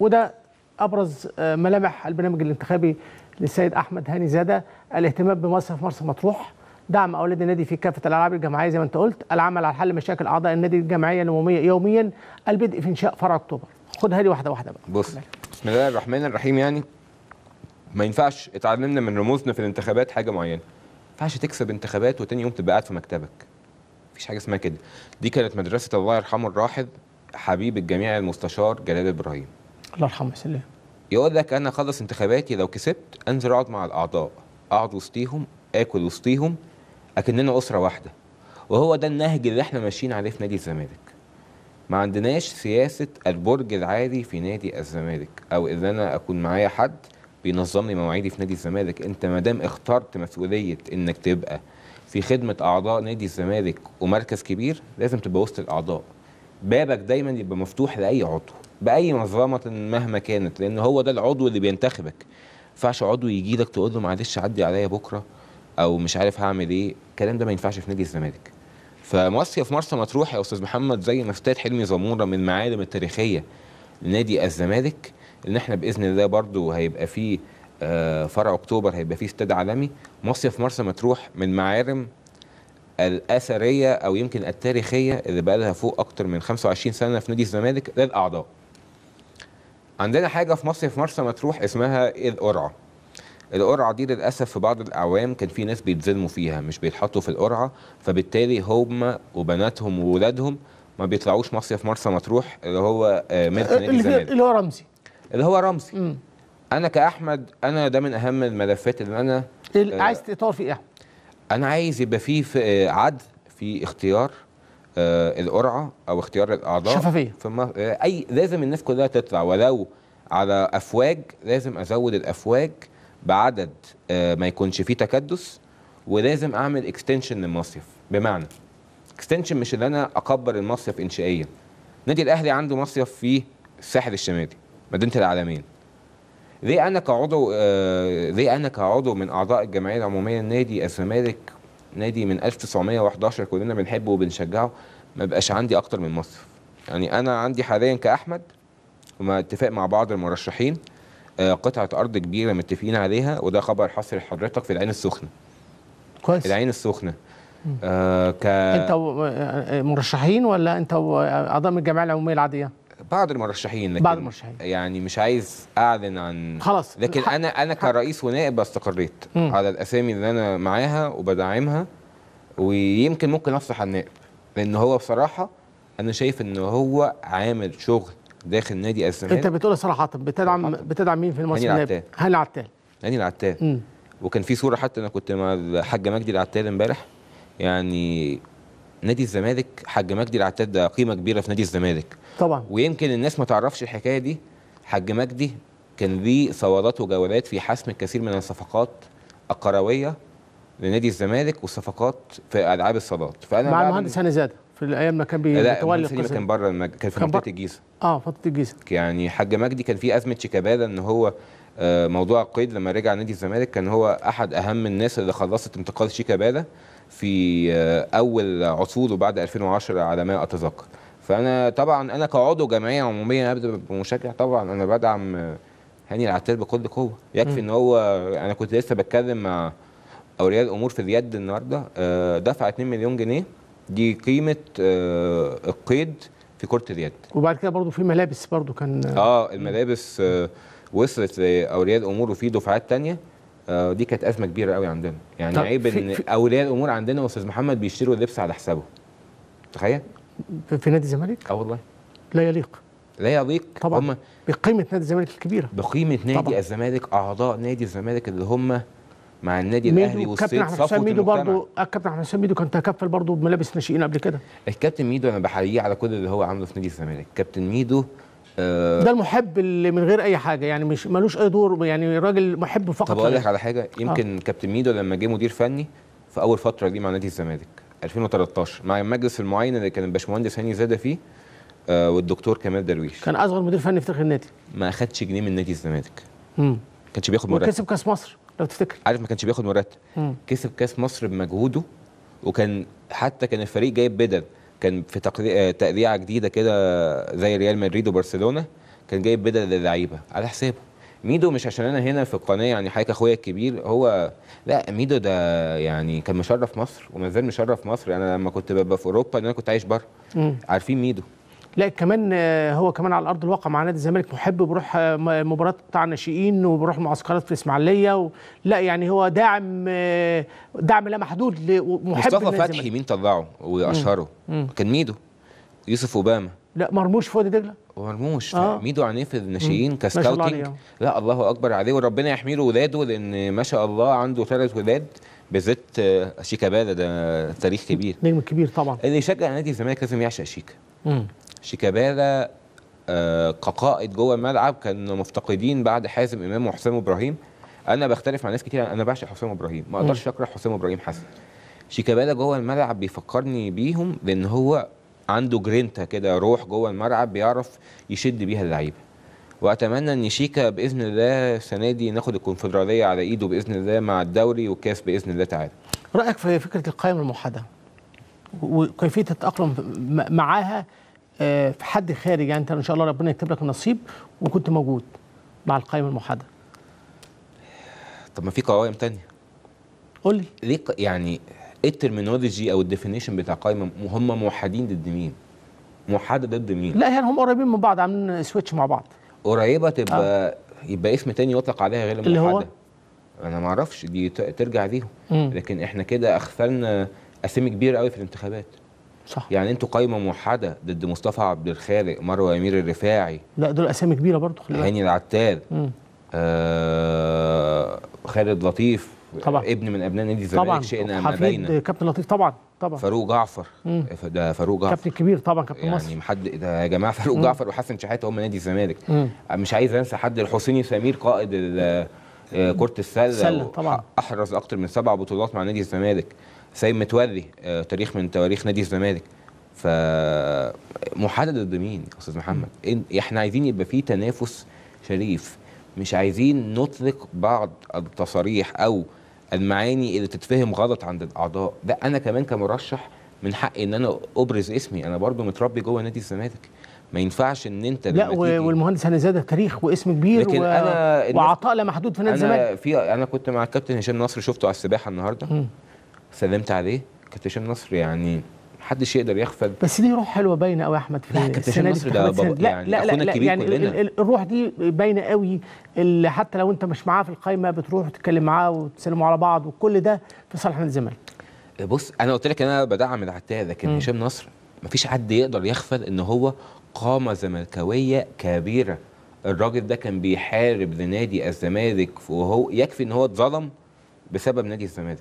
وده ابرز آه، ملامح البرنامج الانتخابي للسيد احمد هاني زاده الاهتمام بمصر في مرسى مطروح دعم اولاد النادي في كافه الالعاب الجماعيه زي ما انت قلت العمل على حل مشاكل اعضاء النادي الجمعيه العموميه يوميا البدء في انشاء فرع اكتوبر خدها لي واحده واحده بقى بص بسم الله الرحمن الرحيم يعني ما ينفعش اتعلمنا من رموزنا في الانتخابات حاجه معينه ما ينفعش تكسب انتخابات وتاني يوم تبقى قاعد في مكتبك مفيش حاجه اسمها كده دي كانت مدرسه الله يرحمه الراحل حبيب الجميع المستشار جلال ابراهيم الله يرحمه ويسلمه يقول لك انا اخلص انتخاباتي لو كسبت انزل اقعد مع الاعضاء اقعد وسطيهم اكل وسطيهم اكننا اسره واحده وهو ده النهج اللي احنا ماشيين عليه في نادي الزمالك ما عندناش سياسه البرج العالي في نادي الزمالك او ان انا اكون معايا حد بينظم لي مواعيدي في نادي الزمالك انت ما دام اخترت مسؤوليه انك تبقى في خدمه اعضاء نادي الزمالك ومركز كبير لازم تبقى وسط الاعضاء بابك دايما يبقى مفتوح لاي عضو باي مظلمه مهما كانت لان هو ده العضو اللي بينتخبك ما ينفعش عضو يجي لك تقول له معلش عدي عليا بكره او مش عارف هعمل ايه الكلام ده ما ينفعش في نادي الزمالك فمصيف مرسى مطروح يا استاذ محمد زي ما استاد حلمي زموره من المعالم التاريخيه لنادي الزمالك ان احنا باذن الله برضو هيبقى فيه آه، فرع اكتوبر هيبقى فيه استاد عالمي مصيف مرسى مطروح من معارم الاثريه او يمكن التاريخيه اللي بقى لها فوق اكتر من 25 سنه في نادي الزمالك للاعضاء عندنا حاجه في مصر في مرسى مطروح اسمها القرعه القرعه دي للاسف في بعض الاعوام كان في ناس بيتظلموا فيها مش بيتحطوا في القرعه فبالتالي هم وبناتهم وولادهم ما بيطلعوش مصيف مرسى مطروح اللي هو آه، ملك آه، نادي الزمالك اللي هو رمزي اللي هو رمزي م. انا كاحمد انا ده من اهم الملفات اللي انا آه، عايز تطور فيه ايه انا عايز يبقى فيه في عدل في اختيار آه، القرعه او اختيار الاعضاء شفافيه في آه، اي لازم الناس كلها تطلع ولو على افواج لازم ازود الافواج بعدد آه، ما يكونش فيه تكدس ولازم اعمل اكستنشن للمصيف بمعنى اكستنشن مش ان انا اكبر المصيف انشائيا النادي الاهلي عنده مصيف في الساحل الشمالي مدينه العالمين ليه انا كعضو آه ليه انا كعضو من اعضاء الجمعيه العموميه النادي الزمالك نادي من 1911 كلنا بنحبه وبنشجعه ما بقاش عندي اكتر من مصر يعني انا عندي حاليا كاحمد وما اتفاق مع بعض المرشحين آه، قطعه ارض كبيره متفقين عليها وده خبر حصل لحضرتك في العين السخنه كويس العين السخنه آه ك انت آه، آه، مرشحين ولا انت اعضاء من الجمعيه العموميه العاديه بعض المرشحين لكن بعض المرشحين يعني مش عايز اعلن عن خلاص لكن الحق. انا انا كرئيس ونائب استقريت مم. على الاسامي اللي انا معاها وبدعمها ويمكن ممكن افصح عن النائب لان هو بصراحه انا شايف ان هو عامل شغل داخل نادي الزمالك انت بتقول صراحه بتدعم بتدعم مين في المصري هاني العتال هاني العتال هاني العتال وكان في صوره حتى انا كنت مع الحاج مجدي العتال امبارح يعني نادي الزمالك حاج مجدي العتاد ده قيمه كبيره في نادي الزمالك طبعا ويمكن الناس ما تعرفش الحكايه دي حاج مجدي كان ليه ثورات وجولات في حسم الكثير من الصفقات القرويه لنادي الزمالك والصفقات في العاب الصالات فانا مع المهندس هاني زاده في الايام ما كان بيتولى لا كان بره المج... كان في منطقه الجيزه اه منطقه الجيزه يعني حاج مجدي كان في ازمه شيكابالا ان هو آه، موضوع القيد لما رجع نادي الزمالك كان هو احد اهم الناس اللي خلصت انتقال شيكابالا في آه، اول عصوره بعد 2010 على ما اتذكر فانا طبعا انا كعضو جمعيه عموميه ابدا مشجع طبعا انا بدعم آه، هاني العتال بكل قوه يكفي ان هو انا كنت لسه بتكلم مع اولياء الامور في اليد النهارده آه، دفع 2 مليون جنيه دي قيمه القيد في كره اليد وبعد كده برضو في ملابس برضو كان اه الملابس وصلت لاولياء الامور وفي دفعات ثانيه آه، دي كانت ازمه كبيره قوي عندنا يعني عيب ان اولياء الامور عندنا استاذ محمد بيشتروا اللبس على حسابه تخيل في نادي الزمالك اه والله لا يليق لا يليق طبعا هم بقيمه نادي الزمالك الكبيره بقيمه نادي طبعا. الزمالك اعضاء نادي الزمالك اللي هم مع النادي الاهلي احمد حسام ميدو برضه الكابتن آه، احمد حسام ميدو كان تكفل برضه بملابس ناشئين قبل كده الكابتن ميدو انا بحييه على كل اللي هو عامله في نادي الزمالك كابتن ميدو آه، ده المحب اللي من غير اي حاجه يعني مش ملوش اي دور يعني راجل محب فقط طب اقول لك على حاجه آه. يمكن آه. كابتن ميدو لما جه مدير فني في اول فتره دي مع نادي الزمالك 2013 مع المجلس المعين اللي كان الباشمهندس هاني زاده فيه آه والدكتور كمال درويش كان اصغر مدير فني في تاريخ النادي ما اخدش جنيه من نادي الزمالك امم كانش بياخد مرتب كسب كاس مصر لو تفتكر عارف ما كانش بياخد مرتب كسب كاس مصر بمجهوده وكان حتى كان الفريق جايب بدل كان في تقريعه آه، جديده كده زي ريال مدريد وبرشلونه كان جايب بدل للعيبه على حسابه ميدو مش عشان انا هنا في القناه يعني حضرتك اخويا الكبير هو لا ميدو ده يعني كان مشرف مصر وما زال مشرف مصر انا لما كنت ببقى في اوروبا انا كنت عايش بره عارفين ميدو لا كمان آه، هو كمان على ارض الواقع مع نادي الزمالك محب بيروح آه، مباراه بتاع الناشئين وبيروح معسكرات في الاسماعيليه و... لا يعني هو داعم آه، دعم لا محدود ومحب مصطفى فتحي مين طلعه واشهره كان ميدو يوسف اوباما لا مرموش في وادي دجله مرموش آه. ميدو عنيف الناشئين كسكاوتنج لا الله اكبر عليه وربنا يحمي له ولاده لان ما شاء الله عنده ثلاث ولاد بالذات شيكابالا ده تاريخ كبير نجم كبير طبعا اللي يشجع نادي الزمالك لازم يعشق شيكا شيكابالا آه كقائد جوه الملعب كانوا مفتقدين بعد حازم امام وحسام ابراهيم انا بختلف مع ناس كتير انا بعشق حسام ابراهيم ما اقدرش اكره حسام ابراهيم حسن شيكابالا جوه الملعب بيفكرني بيهم لان هو عنده جرينتا كده روح جوه الملعب بيعرف يشد بيها اللعيبه واتمنى ان شيكا باذن الله السنه دي ناخد الكونفدراليه على ايده باذن الله مع الدوري والكاس باذن الله تعالى رايك في فكره القائمه الموحده وكيفيه التاقلم معاها آه، في حد خارج يعني انت ان شاء الله ربنا يكتب لك النصيب وكنت موجود مع القائمه الموحده طب ما في قوائم تانية قول لي ليه يعني ايه الترمينولوجي او الديفينيشن بتاع قائمه هم موحدين ضد مين؟ موحده ضد مين؟ لا يعني هم قريبين من بعض عاملين سويتش مع بعض قريبه تبقى آه. يبقى اسم تاني يطلق عليها غير الموحده اللي هو انا ما اعرفش دي ترجع ليهم لكن احنا كده اغفلنا اسامي كبيره قوي في الانتخابات صح يعني انتوا قايمه موحده ضد مصطفى عبد الخالق مروه امير الرفاعي لا دول اسامي كبيره برضه خلي بالك هاني العتاد آه خالد لطيف طبعا ابن من ابناء نادي الزمالك شئنا ام ابينا كابتن لطيف طبعا طبعا فاروق جعفر مم. إيه، ده فاروق جعفر كابتن كبير طبعا كابتن يعني مصر يعني محد ده يا جماعه فاروق جعفر وحسن شحاته هم نادي الزمالك مش عايز انسى حد الحسيني سمير قائد آه، كره السله طبعا احرز اكتر من سبع بطولات مع نادي الزمالك سيد متوري آه، تاريخ من تواريخ نادي الزمالك ف محدد ضد مين يا استاذ محمد احنا عايزين يبقى في تنافس شريف مش عايزين نطلق بعض التصاريح او المعاني اللي تتفهم غلط عند الاعضاء ده انا كمان كمرشح من حقي ان انا ابرز اسمي انا برضو متربي جوه نادي الزمالك ما ينفعش ان انت لا والمهندس هاني زاده تاريخ واسم كبير لكن و... انا وعطاء لا محدود في نادي الزمالك انا في انا كنت مع الكابتن هشام نصر شفته على السباحه النهارده سلمت عليه كابتن هشام نصر يعني محدش يقدر يغفل بس دي روح حلوه باينه قوي يا احمد في لا كابتن نصر ده بابا يعني لا لا لا الكبير يعني كلنا الروح دي باينه قوي اللي حتى لو انت مش معاه في القايمه بتروح وتتكلم معاه وتسلموا على بعض وكل ده في صالح نادي الزمالك بص انا قلت لك انا بدعم العتاه لكن هشام نصر مفيش حد يقدر يغفل ان هو قامه زملكاويه كبيره الراجل ده كان بيحارب لنادي الزمالك وهو يكفي ان هو اتظلم بسبب نادي الزمالك